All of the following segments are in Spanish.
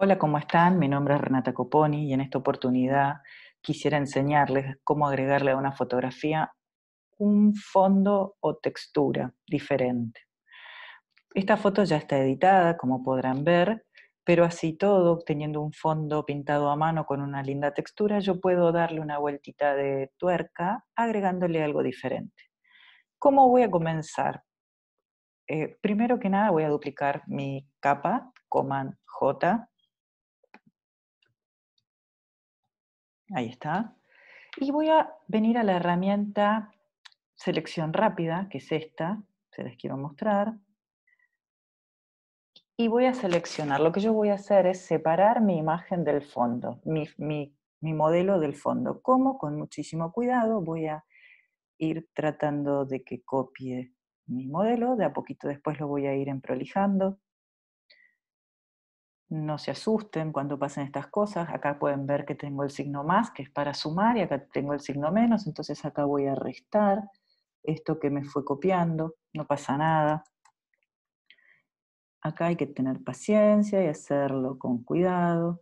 Hola, ¿cómo están? Mi nombre es Renata Coponi y en esta oportunidad quisiera enseñarles cómo agregarle a una fotografía un fondo o textura diferente. Esta foto ya está editada, como podrán ver, pero así todo, teniendo un fondo pintado a mano con una linda textura, yo puedo darle una vueltita de tuerca agregándole algo diferente. ¿Cómo voy a comenzar? Eh, primero que nada voy a duplicar mi capa, Command J, Ahí está. Y voy a venir a la herramienta selección rápida, que es esta, se les quiero mostrar. Y voy a seleccionar. Lo que yo voy a hacer es separar mi imagen del fondo, mi, mi modelo del fondo. Como con muchísimo cuidado voy a ir tratando de que copie mi modelo. De a poquito después lo voy a ir emprolijando no se asusten cuando pasen estas cosas. Acá pueden ver que tengo el signo más, que es para sumar, y acá tengo el signo menos, entonces acá voy a restar esto que me fue copiando, no pasa nada. Acá hay que tener paciencia y hacerlo con cuidado.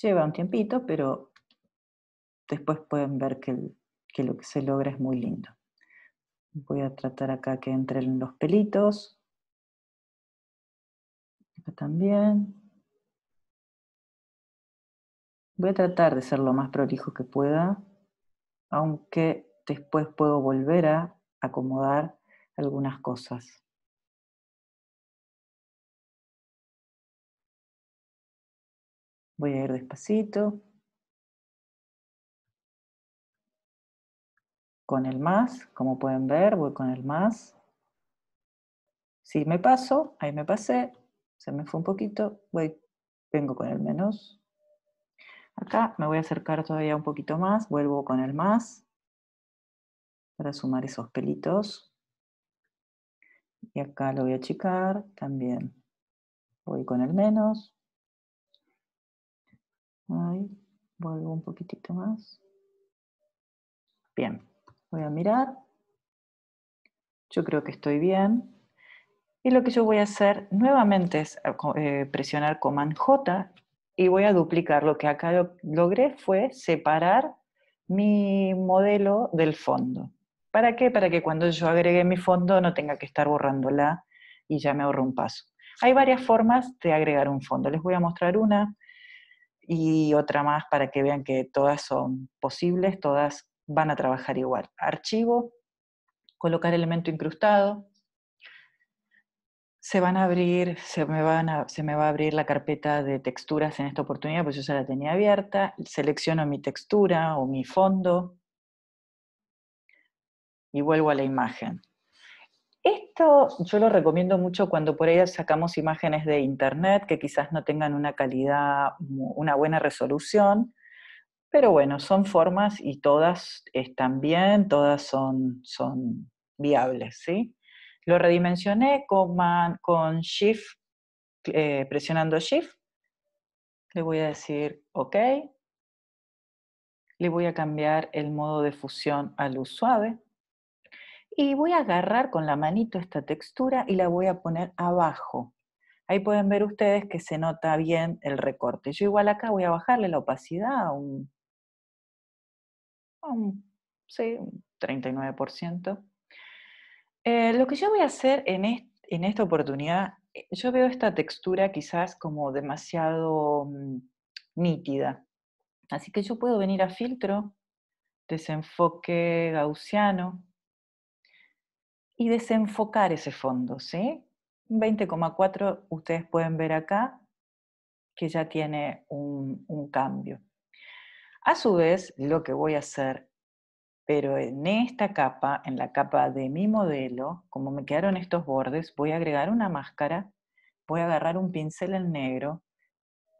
Lleva un tiempito, pero después pueden ver que, lo que se logra es muy lindo. Voy a tratar acá que entren los pelitos, también. Voy a tratar de ser lo más prolijo que pueda, aunque después puedo volver a acomodar algunas cosas. Voy a ir despacito. Con el más, como pueden ver, voy con el más. Si me paso, ahí me pasé se me fue un poquito, vengo con el menos. Acá me voy a acercar todavía un poquito más, vuelvo con el más para sumar esos pelitos. Y acá lo voy a achicar también. Voy con el menos. vuelvo un poquitito más. Bien, voy a mirar. Yo creo que estoy bien. Y lo que yo voy a hacer nuevamente es eh, eh, presionar Command J y voy a duplicar. Lo que acá logré fue separar mi modelo del fondo. ¿Para qué? Para que cuando yo agregue mi fondo no tenga que estar borrándola y ya me ahorro un paso. Hay varias formas de agregar un fondo. Les voy a mostrar una y otra más para que vean que todas son posibles, todas van a trabajar igual. Archivo, colocar elemento incrustado, se van a abrir, se me, va a abrir la carpeta de texturas en esta oportunidad, pues yo ya la tenía abierta, selecciono mi textura o mi fondo y vuelvo a la imagen. Esto yo lo recomiendo mucho cuando por ahí sacamos imágenes de internet que quizás no tengan una calidad, una buena resolución, pero bueno, son formas y todas están bien, todas son, son viables, ¿sí? Lo redimensioné con, Shift, eh, presionando Shift. Le voy a decir OK. Le voy a cambiar el modo de fusión a luz suave. Y voy a agarrar con la manito esta textura y la voy a poner abajo. Ahí pueden ver ustedes que se nota bien el recorte. Yo igual acá voy a bajarle la opacidad a un, a un un 39%. Eh, lo que yo voy a hacer en, esta oportunidad, eh, yo veo esta textura quizás como demasiado mm, nítida. Así que yo puedo venir a filtro, desenfoque gaussiano y desenfocar ese fondo, ¿sí? 20,4 ustedes pueden ver acá que ya tiene un, un cambio. A su vez, lo que voy a hacer pero en esta capa, en la capa de mi modelo, como me quedaron estos bordes, voy a agregar una máscara, voy a agarrar un pincel en negro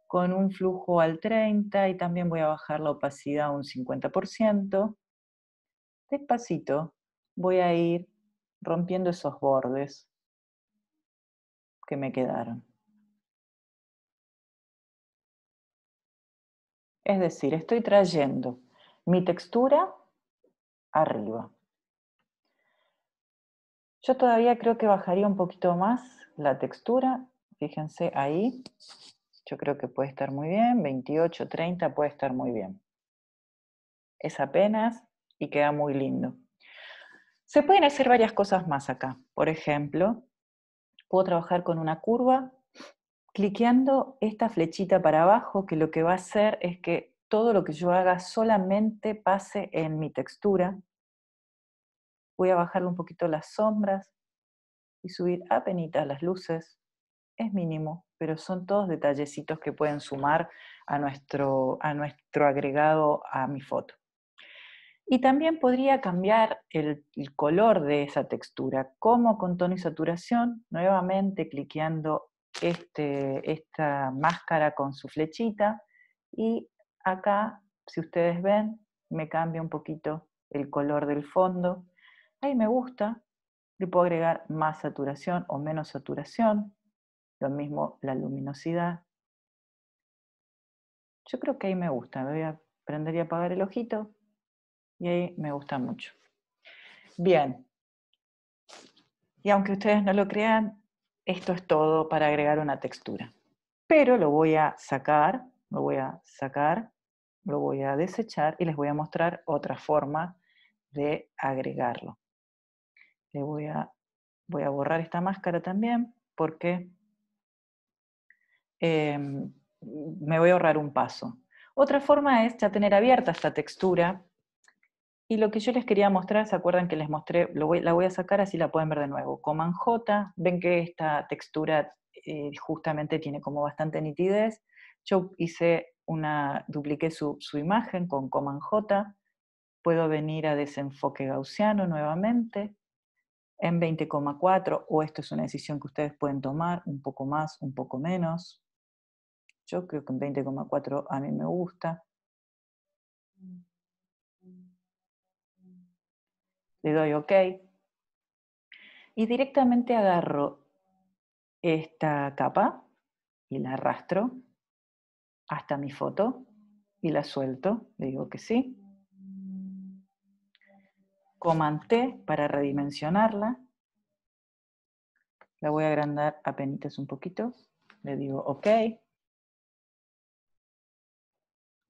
con un flujo al 30 y también voy a bajar la opacidad a un 50%. Despacito voy a ir rompiendo esos bordes que me quedaron. Es decir, estoy trayendo mi textura arriba. Yo todavía creo que bajaría un poquito más la textura. Fíjense ahí. Yo creo que puede estar muy bien. 28, 30 puede estar muy bien. Es apenas y queda muy lindo. Se pueden hacer varias cosas más acá. Por ejemplo, puedo trabajar con una curva cliqueando esta flechita para abajo que lo que va a hacer es que todo lo que yo haga solamente pase en mi textura. Voy a bajarle un poquito las sombras y subir apenas las luces. Es mínimo, pero son todos detallecitos que pueden sumar a nuestro, a nuestro agregado a mi foto. Y también podría cambiar el, color de esa textura, como con tono y saturación, nuevamente cliqueando este, esta máscara con su flechita y acá, si ustedes ven, me cambia un poquito el color del fondo. Ahí me gusta. Le puedo agregar más saturación o menos saturación. Lo mismo la luminosidad. Yo creo que ahí me gusta. Me voy a prender y apagar el ojito. Y ahí me gusta mucho. Bien. Y aunque ustedes no lo crean, esto es todo para agregar una textura. Pero lo voy a sacar lo voy a sacar, lo voy a desechar y les voy a mostrar otra forma de agregarlo. Le voy a, voy a borrar esta máscara también porque em, me voy a ahorrar un paso. Otra forma es ya tener abierta esta textura y lo que yo les quería mostrar, ¿se acuerdan que les mostré? voy, la voy a sacar así la pueden ver de nuevo. Coman J, ven que esta textura eh, justamente tiene como bastante nitidez. Yo hice una, dupliqué su, su imagen con Coman J, puedo venir a desenfoque gaussiano nuevamente, en 20,4, o esto es una decisión que ustedes pueden tomar, un poco más, un poco menos. Yo creo que en 20,4 a mí me gusta. Le doy OK. Y directamente agarro esta capa y la arrastro hasta mi foto y la suelto, le digo que sí. comandé para redimensionarla. La voy a agrandar a un poquito. Le digo OK.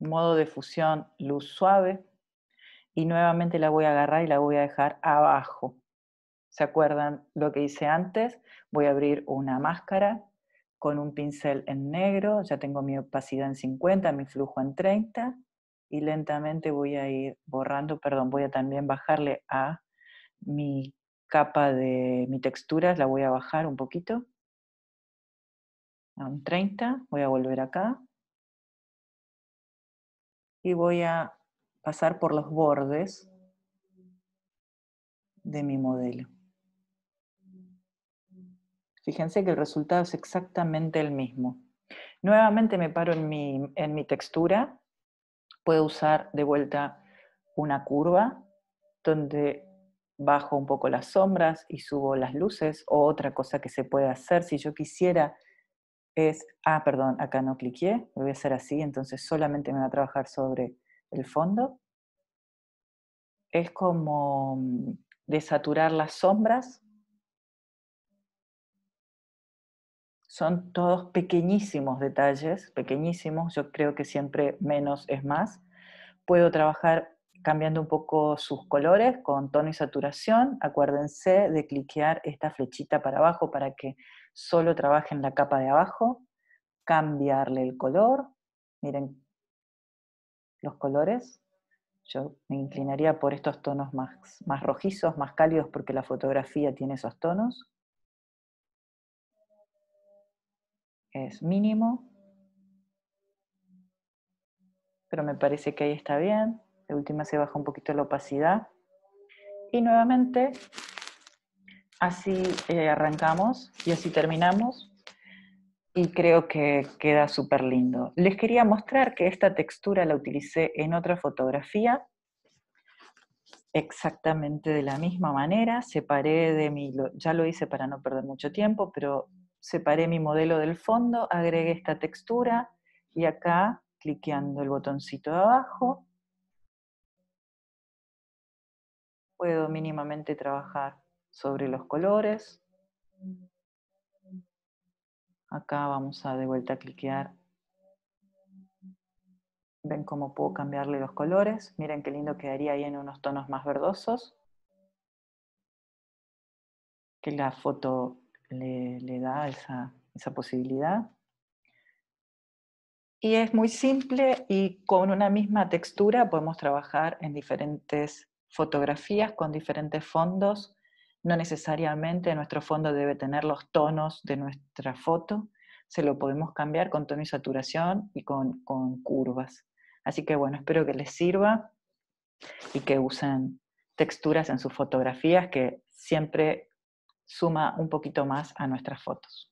Modo de fusión, luz suave. Y nuevamente la voy a agarrar y la voy a dejar abajo. ¿Se acuerdan lo que hice antes? Voy a abrir una máscara con un pincel en negro, ya tengo mi opacidad en 50, mi flujo en 30, y lentamente voy a ir borrando, perdón, voy a también bajarle a mi capa de mi textura, la voy a bajar un poquito, a un 30, voy a volver acá, y voy a pasar por los bordes de mi modelo. Fíjense que el resultado es exactamente el mismo. Nuevamente me paro en mi, en mi textura, puedo usar de vuelta una curva donde bajo un poco las sombras y subo las luces, o otra cosa que se puede hacer si yo quisiera es, ah, perdón, acá no cliqué, voy a hacer así, entonces solamente me va a trabajar sobre el fondo. Es como mm, desaturar las sombras son todos pequeñísimos detalles, pequeñísimos, yo creo que siempre menos es más. Puedo trabajar cambiando un poco sus colores con tono y saturación. Acuérdense de cliquear esta flechita para abajo para que solo trabajen la capa de abajo. Cambiarle el color. Miren los colores. Yo me inclinaría por estos tonos más, más rojizos, más cálidos, porque la fotografía tiene esos tonos. es mínimo, pero me parece que ahí está bien. De última se baja un poquito la opacidad. Y nuevamente, así eh, arrancamos y así terminamos. Y creo que queda súper lindo. Les quería mostrar que esta textura la utilicé en otra fotografía exactamente de la misma manera. Separé de mi, ya lo hice para no perder mucho tiempo, pero separé mi modelo del fondo, agregué esta textura y acá, cliqueando el botoncito de abajo, puedo mínimamente trabajar sobre los colores. Acá vamos a de vuelta a cliquear. Ven cómo puedo cambiarle los colores. Miren qué lindo quedaría ahí en unos tonos más verdosos. Que la foto le, da esa, posibilidad. Y es muy simple y con una misma textura podemos trabajar en diferentes fotografías con diferentes fondos. No necesariamente nuestro fondo debe tener los tonos de nuestra foto, se lo podemos cambiar con tono y saturación y con curvas. Así que bueno, espero que les sirva y que usen texturas en sus fotografías que siempre suma un poquito más a nuestras fotos.